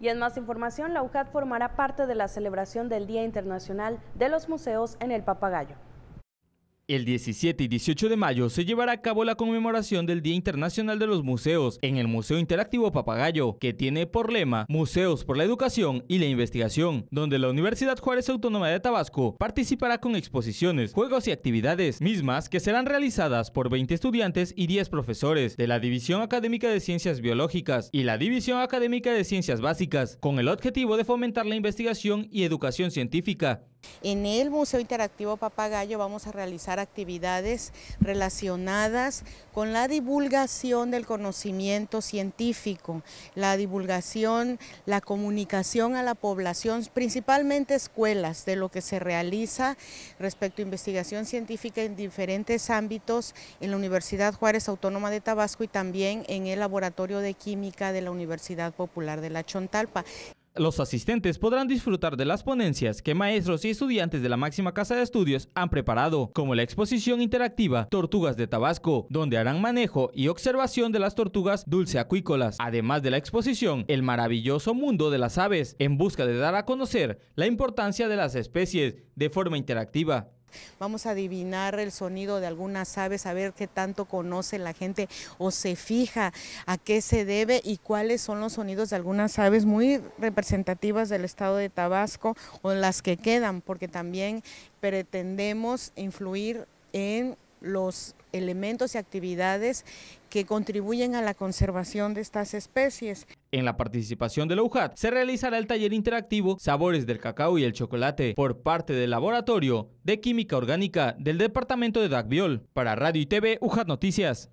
Y en más información, la UCAT formará parte de la celebración del Día Internacional de los Museos en el Papagayo. El 17 y 18 de mayo se llevará a cabo la conmemoración del Día Internacional de los Museos en el Museo Interactivo Papagayo, que tiene por lema Museos por la Educación y la Investigación, donde la Universidad Juárez Autónoma de Tabasco participará con exposiciones, juegos y actividades, mismas que serán realizadas por 20 estudiantes y 10 profesores de la División Académica de Ciencias Biológicas y la División Académica de Ciencias Básicas, con el objetivo de fomentar la investigación y educación científica, en el Museo Interactivo Papagayo vamos a realizar actividades relacionadas con la divulgación del conocimiento científico, la divulgación, la comunicación a la población, principalmente escuelas, de lo que se realiza respecto a investigación científica en diferentes ámbitos en la Universidad Juárez Autónoma de Tabasco y también en el Laboratorio de Química de la Universidad Popular de la Chontalpa los asistentes podrán disfrutar de las ponencias que maestros y estudiantes de la máxima casa de estudios han preparado, como la exposición interactiva Tortugas de Tabasco, donde harán manejo y observación de las tortugas dulceacuícolas, además de la exposición El maravilloso mundo de las aves, en busca de dar a conocer la importancia de las especies de forma interactiva vamos a adivinar el sonido de algunas aves, a ver qué tanto conoce la gente o se fija a qué se debe y cuáles son los sonidos de algunas aves muy representativas del estado de Tabasco o las que quedan, porque también pretendemos influir en los elementos y actividades que contribuyen a la conservación de estas especies. En la participación de la UJAT se realizará el taller interactivo Sabores del Cacao y el Chocolate por parte del Laboratorio de Química Orgánica del Departamento de Dagbiol. Para Radio y TV, UJAT Noticias.